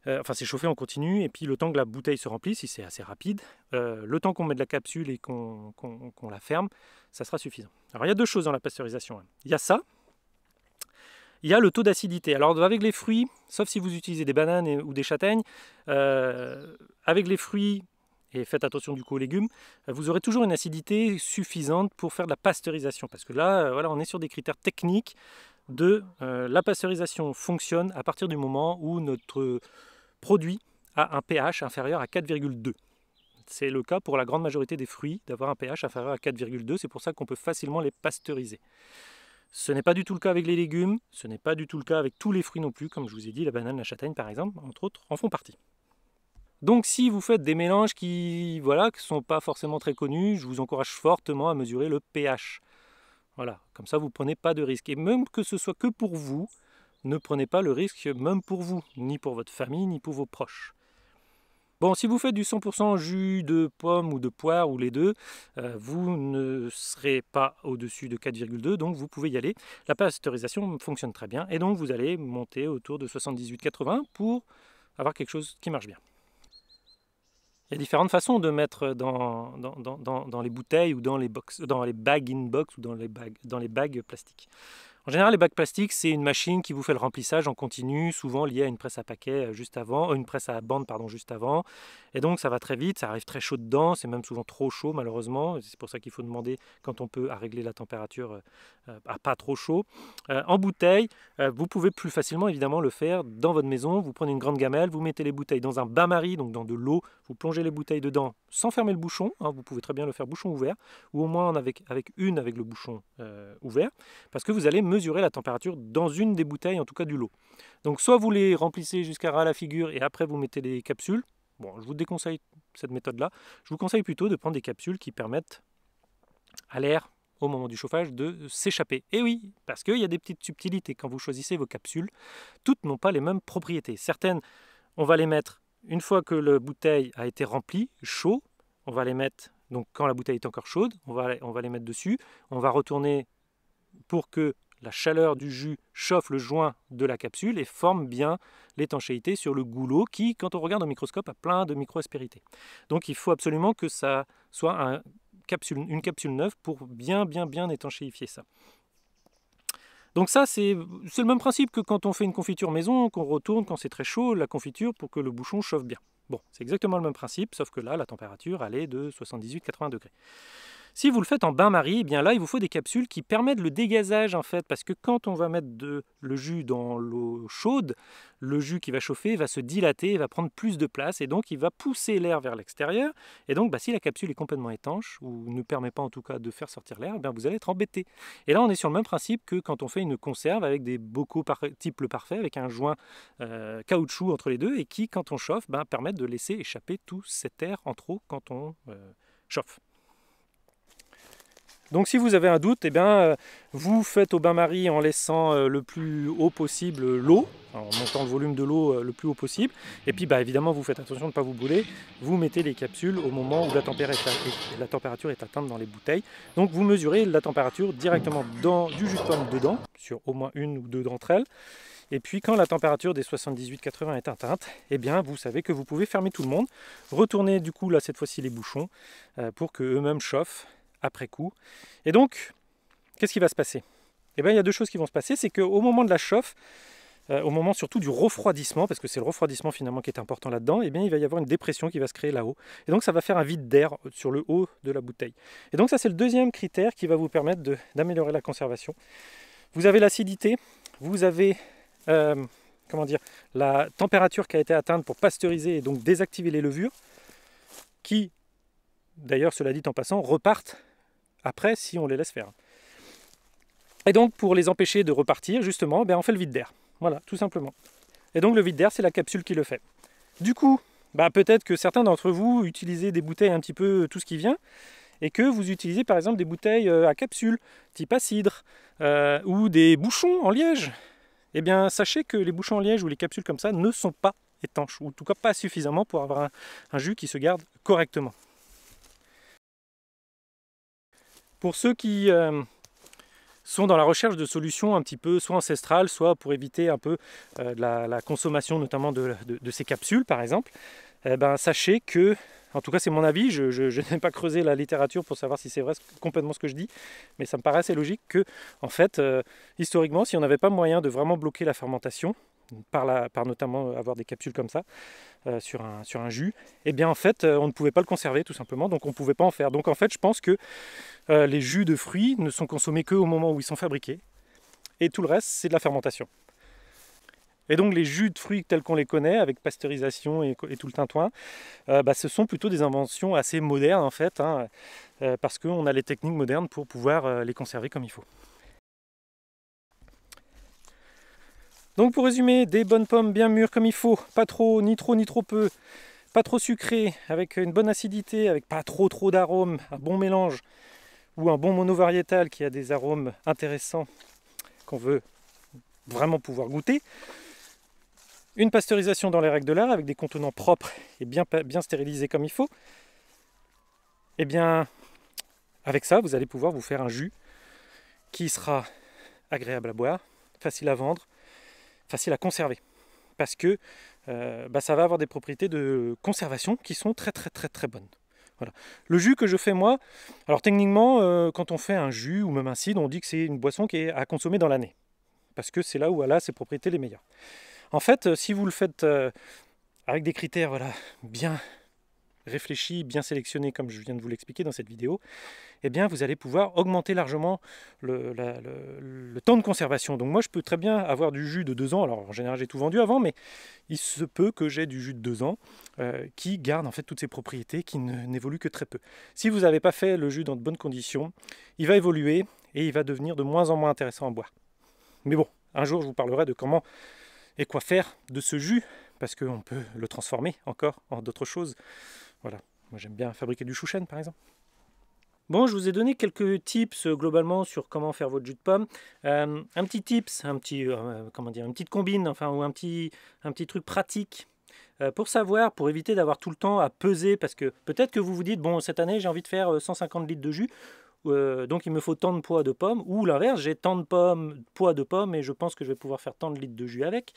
Euh, enfin c'est chauffé en continu, et puis le temps que la bouteille se remplisse, si c'est assez rapide, euh, le temps qu'on met de la capsule et qu'on la ferme, ça sera suffisant. Alors il y a deux choses dans la pasteurisation. Hein. Il y a ça, il y a le taux d'acidité. Alors avec les fruits, sauf si vous utilisez des bananes ou des châtaignes, euh, avec les fruits, et faites attention du coup aux légumes, euh, vous aurez toujours une acidité suffisante pour faire de la pasteurisation. Parce que là, euh, voilà, on est sur des critères techniques de la pasteurisation fonctionne à partir du moment où notre produit a un pH inférieur à 4,2. C'est le cas pour la grande majorité des fruits d'avoir un pH inférieur à 4,2, c'est pour ça qu'on peut facilement les pasteuriser. Ce n'est pas du tout le cas avec les légumes, ce n'est pas du tout le cas avec tous les fruits non plus, comme je vous ai dit, la banane, la châtaigne par exemple, entre autres, en font partie. Donc si vous faites des mélanges qui voilà, qui sont pas forcément très connus, je vous encourage fortement à mesurer le pH. Voilà, comme ça vous ne prenez pas de risque et même que ce soit que pour vous, ne prenez pas le risque même pour vous, ni pour votre famille, ni pour vos proches. Bon, si vous faites du 100% jus de pomme ou de poire ou les deux, euh, vous ne serez pas au-dessus de 4,2, donc vous pouvez y aller. La pasteurisation fonctionne très bien, et donc vous allez monter autour de 78-80 pour avoir quelque chose qui marche bien. Il y a différentes façons de mettre dans, les bouteilles ou dans les, box, dans les bags in box ou dans les bagues, dans les bagues plastiques. En général, les bacs plastiques, c'est une machine qui vous fait le remplissage en continu, souvent lié à une presse à paquet euh, juste avant, euh, une presse à bande pardon, juste avant. Et donc ça va très vite, ça arrive très chaud dedans, c'est même souvent trop chaud malheureusement. C'est pour ça qu'il faut demander quand on peut à régler la température euh, à pas trop chaud. En bouteille, vous pouvez plus facilement évidemment le faire dans votre maison. Vous prenez une grande gamelle, vous mettez les bouteilles dans un bain-marie, donc dans de l'eau plongez les bouteilles dedans sans fermer le bouchon, hein, vous pouvez très bien le faire bouchon ouvert, ou au moins avec, avec une avec le bouchon euh, ouvert, parce que vous allez mesurer la température dans une des bouteilles, en tout cas du lot. Donc soit vous les remplissez jusqu'à ras la figure et après vous mettez les capsules, bon je vous déconseille cette méthode-là, je vous conseille plutôt de prendre des capsules qui permettent à l'air au moment du chauffage de s'échapper. Et oui, parce qu'il y a des petites subtilités quand vous choisissez vos capsules, toutes n'ont pas les mêmes propriétés. Certaines, on va les mettre une fois que la bouteille a été remplie, chaud, on va les mettre, donc quand la bouteille est encore chaude, on va, on va les mettre dessus, on va retourner pour que la chaleur du jus chauffe le joint de la capsule et forme bien l'étanchéité sur le goulot qui, quand on regarde au microscope, a plein de micro-aspérités. Donc il faut absolument que ça soit une capsule neuve pour bien, bien, bien étanchéifier ça. Donc ça, c'est le même principe que quand on fait une confiture maison, qu'on retourne quand c'est très chaud la confiture pour que le bouchon chauffe bien. Bon, c'est exactement le même principe, sauf que là, la température, allait de 78-80 degrés. Si vous le faites en bain-marie, eh bien là, il vous faut des capsules qui permettent le dégazage en fait, parce que quand on va mettre le jus dans l'eau chaude, le jus qui va chauffer va se dilater, va prendre plus de place, et donc il va pousser l'air vers l'extérieur. Et donc, bah, si la capsule est complètement étanche ou ne permet pas en tout cas de faire sortir l'air, eh bien vous allez être embêté. Et là, on est sur le même principe que quand on fait une conserve avec des bocaux type le parfait, avec un joint euh, caoutchouc entre les deux, et qui, quand on chauffe, ben, permettent de laisser échapper tout cet air en trop quand on euh, chauffe. Donc si vous avez un doute, eh bien, euh, vous faites au bain-marie en laissant euh, le plus haut possible euh, l'eau, en montant le volume de l'eau le plus haut possible. Et puis bah, évidemment, vous faites attention de ne pas vous bouler, Vous mettez les capsules au moment où la, température est atteinte dans les bouteilles. Donc vous mesurez la température directement du jus de pomme dedans, sur au moins une ou deux d'entre elles. Et puis quand la température des 78-80 est atteinte, eh bien vous savez que vous pouvez fermer tout le monde, retourner du coup là cette fois-ci les bouchons pour que eux-mêmes chauffent après coup. Et donc, qu'est-ce qui va se passer Eh bien, il y a deux choses qui vont se passer. C'est qu'au moment de la chauffe, euh, au moment surtout du refroidissement, parce que c'est le refroidissement finalement qui est important là-dedans, eh bien, il va y avoir une dépression qui va se créer là-haut. Et donc, ça va faire un vide d'air sur le haut de la bouteille. Et donc, ça, c'est le deuxième critère qui va vous permettre d'améliorer la conservation. Vous avez l'acidité, vous avez... Euh, comment dire, la température qui a été atteinte pour pasteuriser et donc désactiver les levures, qui, d'ailleurs, cela dit en passant, repartent après si on les laisse faire. Et donc pour les empêcher de repartir, justement, ben, on fait le vide d'air. Voilà, tout simplement. Et donc le vide d'air, c'est la capsule qui le fait. Du coup, ben, peut-être que certains d'entre vous utilisez des bouteilles un petit peu euh, tout ce qui vient, et que vous utilisez par exemple des bouteilles euh, à capsule, type acidre, euh, ou des bouchons en liège. Eh bien, sachez que les bouchons en liège ou les capsules comme ça ne sont pas étanches, ou en tout cas pas suffisamment pour avoir un jus qui se garde correctement. Pour ceux qui euh, sont dans la recherche de solutions un petit peu soit ancestrales, soit pour éviter un peu euh, la, consommation notamment de, ces capsules par exemple, eh ben, sachez que, en tout cas c'est mon avis, je, n'ai pas creusé la littérature pour savoir si c'est vrai complètement ce que je dis, mais ça me paraît assez logique que, en fait, euh, historiquement, si on n'avait pas moyen de vraiment bloquer la fermentation, par, par notamment avoir des capsules comme ça euh, sur, un, jus, et eh bien en fait euh, on ne pouvait pas le conserver tout simplement, donc on ne pouvait pas en faire. Donc en fait je pense que euh, les jus de fruits ne sont consommés qu'au moment où ils sont fabriqués, et tout le reste c'est de la fermentation. Et donc les jus de fruits tels qu'on les connaît, avec pasteurisation et, tout le tintouin, bah, ce sont plutôt des inventions assez modernes en fait, hein, parce qu'on a les techniques modernes pour pouvoir les conserver comme il faut. Donc pour résumer, des bonnes pommes bien mûres comme il faut, pas trop, ni trop, ni trop peu, pas trop sucrées, avec une bonne acidité, avec pas trop trop d'arômes, un bon mélange, ou un bon mono-variétal qui a des arômes intéressants qu'on veut vraiment pouvoir goûter. Une pasteurisation dans les règles de l'art avec des contenants propres et bien, bien stérilisés comme il faut. Et eh bien, avec ça, vous allez pouvoir vous faire un jus qui sera agréable à boire, facile à vendre, facile à conserver. Parce que euh, bah, ça va avoir des propriétés de conservation qui sont très très très très bonnes. Voilà. Le jus que je fais moi, alors techniquement, euh, quand on fait un jus ou même un cidre, on dit que c'est une boisson qui est à consommer dans l'année. Parce que c'est là où elle a ses propriétés les meilleures. En fait, euh, si vous le faites avec des critères voilà, bien, réfléchi, bien sélectionné comme je viens de vous l'expliquer dans cette vidéo, eh bien, vous allez pouvoir augmenter largement le, temps de conservation. Donc moi, je peux très bien avoir du jus de deux ans. Alors en général, j'ai tout vendu avant, mais il se peut que j'ai du jus de deux ans euh, qui garde en fait toutes ses propriétés, qui n'évolue que très peu. Si vous n'avez pas fait le jus dans de bonnes conditions, il va évoluer et il va devenir de moins en moins intéressant à boire. Mais bon, un jour, je vous parlerai de comment et quoi faire de ce jus, parce qu'on peut le transformer encore en d'autres choses. Voilà, moi j'aime bien fabriquer du chouchen par exemple. Bon, je vous ai donné quelques tips euh, globalement sur comment faire votre jus de pomme. Euh, un petit tips, un petit, euh, comment dire, une petite combine, enfin, ou un petit, un petit truc pratique pour savoir, pour éviter d'avoir tout le temps à peser, parce que peut-être que vous vous dites, bon, cette année j'ai envie de faire 150 litres de jus, euh, donc il me faut tant de poids de pommes, ou l'inverse, j'ai tant de pommes, poids de pommes, et je pense que je vais pouvoir faire tant de litres de jus avec,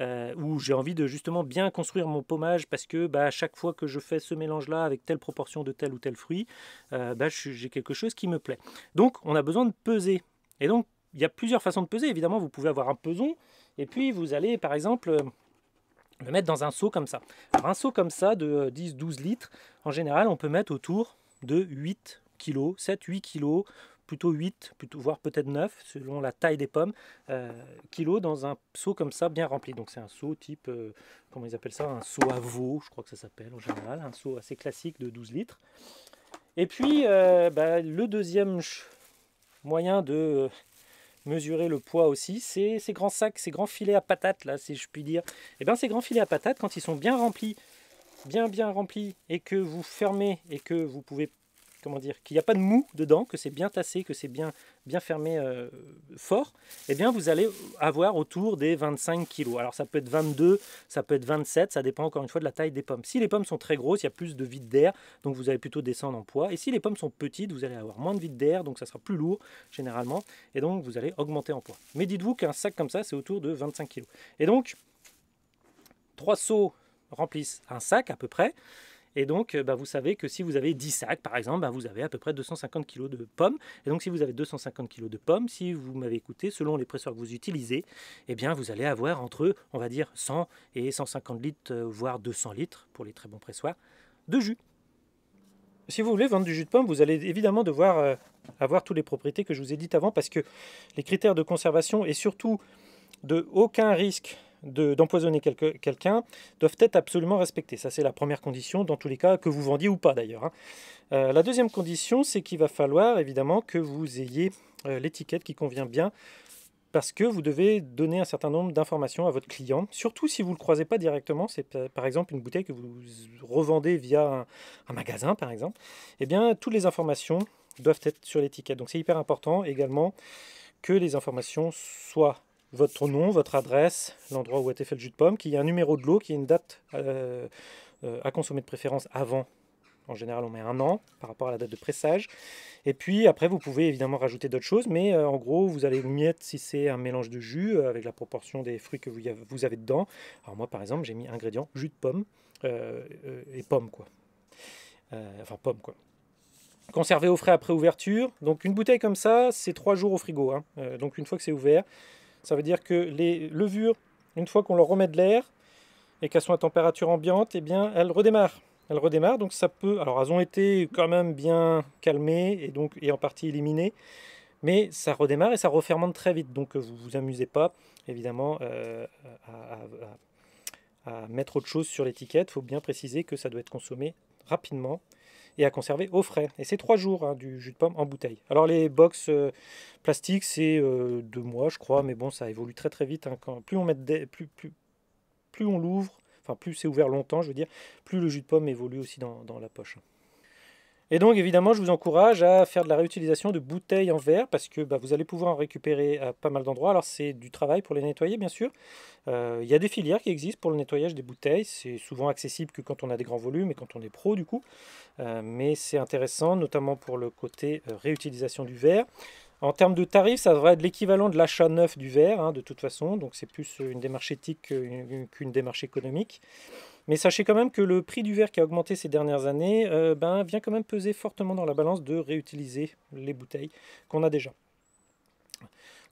euh, ou j'ai envie de justement bien construire mon pommage, parce que bah, à chaque fois que je fais ce mélange-là avec telle proportion de tel ou tel fruit, euh, bah, j'ai quelque chose qui me plaît. Donc on a besoin de peser. Et donc il y a plusieurs façons de peser, évidemment, vous pouvez avoir un peson, et puis vous allez par exemple le mettre dans un seau comme ça. un seau comme ça de 10-12 litres, en général on peut mettre autour de 8 7, 8 kilos, plutôt 8, plutôt, voire peut-être 9, selon la taille des pommes, euh, kilos dans un seau comme ça bien rempli. Donc c'est un seau type, euh, comment ils appellent ça, un seau à veau, je crois que ça s'appelle en général, un seau assez classique de 12 litres. Et puis euh, bah, le deuxième moyen de euh, mesurer le poids aussi, c'est ces grands sacs, ces grands filets à patates, là, si je puis dire. Et eh bien ces grands filets à patates, quand ils sont bien remplis, bien bien remplis, et que vous fermez et que vous pouvez comment dire, qu'il n'y a pas de mou dedans, que c'est bien tassé, que c'est bien, bien fermé euh, fort, eh bien vous allez avoir autour des 25 kg. Alors ça peut être 22, ça peut être 27, ça dépend encore une fois de la taille des pommes. Si les pommes sont très grosses, il y a plus de vide d'air, donc vous allez plutôt descendre en poids. Et si les pommes sont petites, vous allez avoir moins de vide d'air, donc ça sera plus lourd généralement, et donc vous allez augmenter en poids. Mais dites-vous qu'un sac comme ça, c'est autour de 25 kg. Et donc, trois seaux remplissent un sac à peu près. Et donc, euh, bah, vous savez que si vous avez 10 sacs, par exemple, bah, vous avez à peu près 250 kg de pommes. Et donc, si vous avez 250 kg de pommes, si vous m'avez écouté, selon les pressoirs que vous utilisez, eh bien, vous allez avoir entre, on va dire, 100 et 150 litres, euh, voire 200 litres, pour les très bons pressoirs, de jus. Si vous voulez vendre du jus de pomme, vous allez évidemment devoir euh, avoir toutes les propriétés que je vous ai dites avant, parce que les critères de conservation et surtout de aucun risque d'empoisonner quelqu'un doivent être absolument respectés. Ça, c'est la première condition, dans tous les cas, que vous vendiez ou pas d'ailleurs. Hein. Euh, la deuxième condition, c'est qu'il va falloir évidemment que vous ayez euh, l'étiquette qui convient bien parce que vous devez donner un certain nombre d'informations à votre client, surtout si vous ne le croisez pas directement, c'est par exemple une bouteille que vous revendez via un, un magasin par exemple, eh bien toutes les informations doivent être sur l'étiquette. Donc c'est hyper important également que les informations soient votre nom, votre adresse, l'endroit où a été fait le jus de pomme, qu'il y a un numéro de l'eau, qu'il y a une date euh, euh, à consommer de préférence avant. En général, on met un an par rapport à la date de pressage. Et puis après, vous pouvez évidemment rajouter d'autres choses, mais euh, en gros, vous allez mettre si c'est un mélange de jus avec la proportion des fruits que vous, avez, dedans. Alors moi, par exemple, j'ai mis ingrédients jus de pomme et pomme, quoi. enfin, pomme, quoi conservé au frais après ouverture. Donc une bouteille comme ça, c'est trois jours au frigo. Hein. donc une fois que c'est ouvert, ça veut dire que les levures, une fois qu'on leur remet de l'air et qu'elles sont à température ambiante, eh bien, elles redémarrent. Elles redémarrent, donc ça peut. Alors, elles ont été quand même bien calmées et donc et en partie éliminées, mais ça redémarre et ça refermente très vite. Donc, euh, vous ne vous amusez pas, évidemment, euh, à, mettre autre chose sur l'étiquette. Il faut bien préciser que ça doit être consommé rapidement et à conserver au frais. Et c'est trois jours hein, du jus de pomme en bouteille. Alors les box euh, plastiques, c'est euh, deux mois, je crois, mais bon, ça évolue très très vite. Hein. quand, plus on met des, plus, plus, plus on l'ouvre, enfin plus c'est ouvert longtemps, je veux dire, plus le jus de pomme évolue aussi dans la poche. Et donc évidemment, je vous encourage à faire de la réutilisation de bouteilles en verre parce que bah, vous allez pouvoir en récupérer à pas mal d'endroits. Alors c'est du travail pour les nettoyer bien sûr. Euh, il y a des filières qui existent pour le nettoyage des bouteilles. C'est souvent accessible que quand on a des grands volumes et quand on est pro du coup. Euh, mais c'est intéressant notamment pour le côté euh, réutilisation du verre. En termes de tarifs, ça devrait être l'équivalent de l'achat neuf du verre, hein, de toute façon. Donc c'est plus une démarche éthique qu'une démarche économique. Mais sachez quand même que le prix du verre qui a augmenté ces dernières années euh, ben, vient quand même peser fortement dans la balance de réutiliser les bouteilles qu'on a déjà.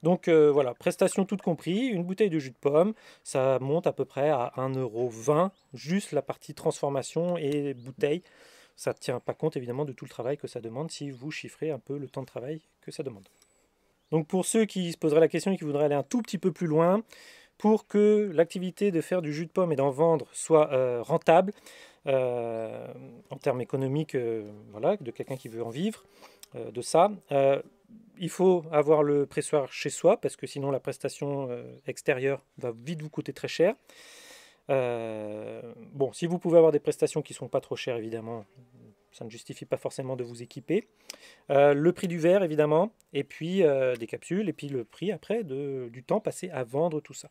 Donc euh, voilà, prestation toute compris, une bouteille de jus de pomme, ça monte à peu près à 1,20€, juste la partie transformation et bouteille ça ne tient pas compte évidemment de tout le travail que ça demande si vous chiffrez un peu le temps de travail que ça demande. Donc pour ceux qui se poseraient la question et qui voudraient aller un tout petit peu plus loin, pour que l'activité de faire du jus de pomme et d'en vendre soit euh, rentable euh, en termes économiques, euh, voilà, de quelqu'un qui veut en vivre de ça, il faut avoir le pressoir chez soi parce que sinon la prestation extérieure va vite vous coûter très cher. Euh, bon, si vous pouvez avoir des prestations qui ne sont pas trop chères, évidemment, ça ne justifie pas forcément de vous équiper. Euh, le prix du verre, évidemment, et puis euh, des capsules, et puis le prix après du temps passé à vendre tout ça.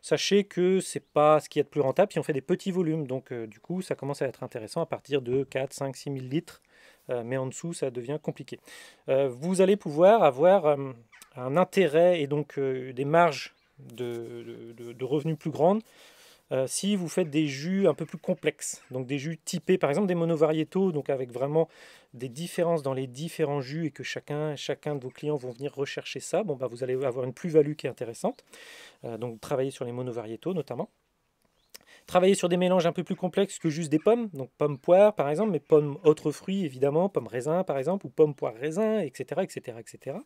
Sachez que ce n'est pas ce qui est a plus rentable si on fait des petits volumes. Donc, du coup, ça commence à être intéressant à partir de 4, 5, 6 000 litres. mais en dessous, ça devient compliqué. vous allez pouvoir avoir un intérêt et donc des marges de, revenus plus grandes euh, si vous faites des jus un peu plus complexes, donc des jus typés, par exemple des monovariétaux, donc avec vraiment des différences dans les différents jus et que chacun, chacun de vos clients vont venir rechercher ça, bon, bah, vous allez avoir une plus-value qui est intéressante. Euh, donc travailler sur les monovariétaux notamment. Travailler sur des mélanges un peu plus complexes que juste des pommes, donc pommes poire par exemple, mais pommes autres fruits évidemment, pommes raisin par exemple, ou pommes poire raisin, etc. etc., etc.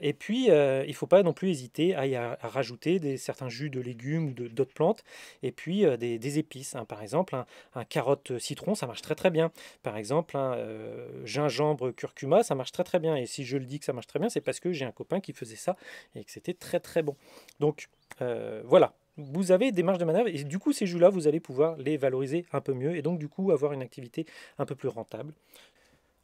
et puis euh, il ne faut pas non plus hésiter à, y rajouter des, certains jus de légumes ou d'autres plantes, et puis euh, des, épices. Hein. Par exemple, un, un, carotte citron, ça marche très très bien. Par exemple, un euh, gingembre curcuma, ça marche très très bien. Et si je le dis que ça marche très bien, c'est parce que j'ai un copain qui faisait ça et que c'était très très bon. Donc voilà, vous avez des marges de manœuvre et du coup ces jeux-là, vous allez pouvoir les valoriser un peu mieux et donc du coup avoir une activité un peu plus rentable.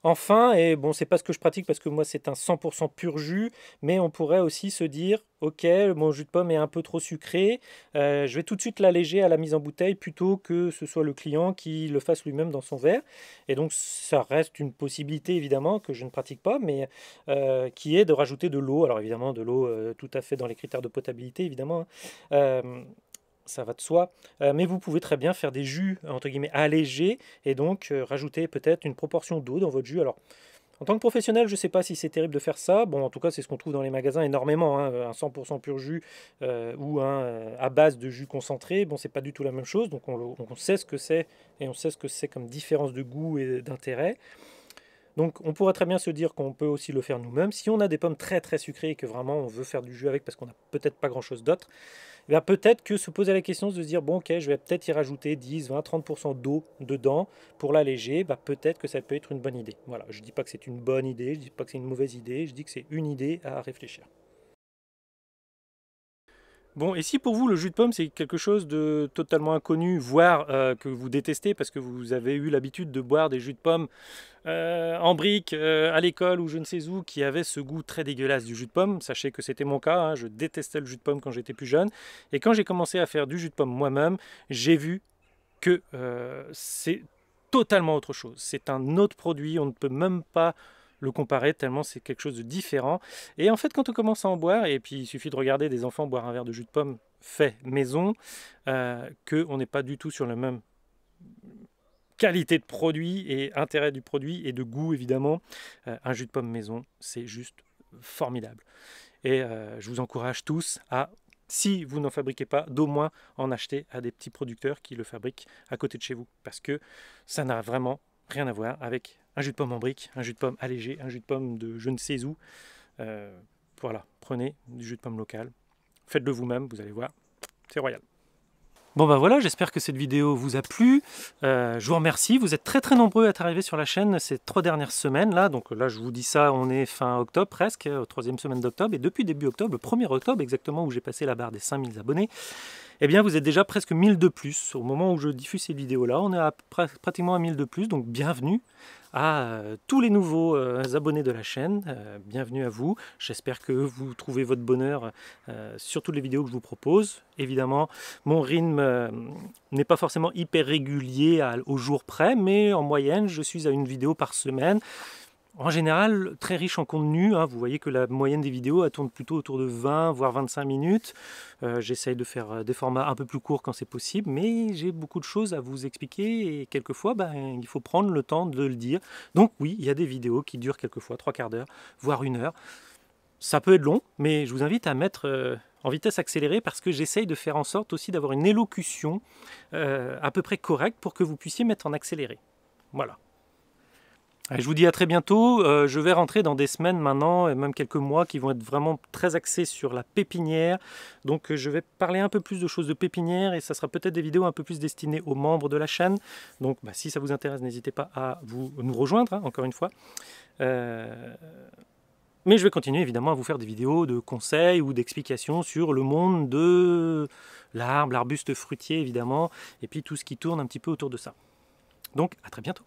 Enfin, et bon, c'est pas ce que je pratique parce que moi c'est un 100% pur jus, mais on pourrait aussi se dire, ok, mon jus de pomme est un peu trop sucré, euh, je vais tout de suite l'alléger à la mise en bouteille plutôt que ce soit le client qui le fasse lui-même dans son verre. Et donc ça reste une possibilité évidemment que je ne pratique pas, mais euh, qui est de rajouter de l'eau. Alors évidemment de l'eau euh, tout à fait dans les critères de potabilité évidemment. Hein ça va de soi. Euh, mais vous pouvez très bien faire des jus, entre guillemets, allégés, et donc euh, rajouter peut-être une proportion d'eau dans votre jus. Alors, en tant que professionnel, je ne sais pas si c'est terrible de faire ça. Bon, en tout cas, c'est ce qu'on trouve dans les magasins énormément. Hein. un 100% pur jus euh, ou un à base de jus concentré, bon, c'est pas du tout la même chose. Donc, on sait ce que c'est et on sait ce que c'est comme différence de goût et d'intérêt. Donc on pourrait très bien se dire qu'on peut aussi le faire nous-mêmes. Si on a des pommes très très sucrées et que vraiment on veut faire du jus avec parce qu'on n'a peut-être pas grand-chose d'autre, eh peut-être que se poser la question de se dire bon ok je vais peut-être y rajouter 10, 20, 30% d'eau dedans pour l'alléger, bah, peut-être que ça peut être une bonne idée. Voilà, je ne dis pas que c'est une bonne idée, je ne dis pas que c'est une mauvaise idée, je dis que c'est une idée à réfléchir. Bon, et si pour vous le jus de pomme c'est quelque chose de totalement inconnu, voire euh, que vous détestez parce que vous avez eu l'habitude de boire des jus de pomme euh, en brique euh, à l'école ou je ne sais où qui avait ce goût très dégueulasse du jus de pomme, sachez que c'était mon cas, hein, je détestais le jus de pomme quand j'étais plus jeune. Et quand j'ai commencé à faire du jus de pomme moi-même, j'ai vu que c'est totalement autre chose. C'est un autre produit, on ne peut même pas le comparer tellement c'est quelque chose de différent. Et en fait, quand on commence à en boire, et puis il suffit de regarder des enfants boire un verre de jus de pomme fait maison, euh, qu'on n'est pas du tout sur la même qualité de produit et intérêt du produit et de goût évidemment. Euh, un jus de pomme maison, c'est juste formidable. Et euh, je vous encourage tous à, si vous n'en fabriquez pas, d'au moins en acheter à des petits producteurs qui le fabriquent à côté de chez vous. Parce que ça n'a vraiment rien à voir avec un jus de pomme en brique, un jus de pomme allégé, un jus de pomme de je ne sais où. Euh, voilà, prenez du jus de pomme local, faites-le vous-même, vous allez voir, c'est royal. Bon ben voilà, j'espère que cette vidéo vous a plu. Euh, je vous remercie, vous êtes très très nombreux à être arrivés sur la chaîne ces trois dernières semaines là. Donc là je vous dis ça, on est fin octobre presque, euh, troisième semaine d'octobre. Et depuis début octobre, le 1er octobre exactement où j'ai passé la barre des 5000 abonnés, eh bien vous êtes déjà presque 1000 de plus. Au moment où je diffuse cette vidéo là, on est pratiquement à 1000 de plus, donc bienvenue à euh, tous les nouveaux euh, abonnés de la chaîne. Euh, bienvenue à vous. J'espère que vous trouvez votre bonheur sur toutes les vidéos que je vous propose. Évidemment, mon rythme n'est pas forcément hyper régulier au jour près, mais en moyenne, je suis à une vidéo par semaine en général très riche en contenu. Hein. Vous voyez que la moyenne des vidéos tourne plutôt autour de 20 voire 25 minutes. Euh, j'essaye de faire euh, des formats un peu plus courts quand c'est possible, mais j'ai beaucoup de choses à vous expliquer et quelquefois ben, il faut prendre le temps de le dire. Donc oui, il y a des vidéos qui durent quelquefois trois quarts d'heure, voire une heure. Ça peut être long, mais je vous invite à mettre euh, en vitesse accélérée parce que j'essaye de faire en sorte aussi d'avoir une élocution à peu près correcte pour que vous puissiez mettre en accéléré. Voilà je vous dis à très bientôt. Euh, je vais rentrer dans des semaines maintenant, et même quelques mois, qui vont être vraiment très axés sur la pépinière. Donc euh, je vais parler un peu plus de choses de pépinière, et ça sera peut-être des vidéos un peu plus destinées aux membres de la chaîne. Donc bah, si ça vous intéresse, n'hésitez pas à vous, nous rejoindre, hein, encore une fois. Euh, mais je vais continuer évidemment à vous faire des vidéos de conseils ou d'explications sur le monde de l'arbre, l'arbuste fruitier évidemment, et puis tout ce qui tourne un petit peu autour de ça. Donc à très bientôt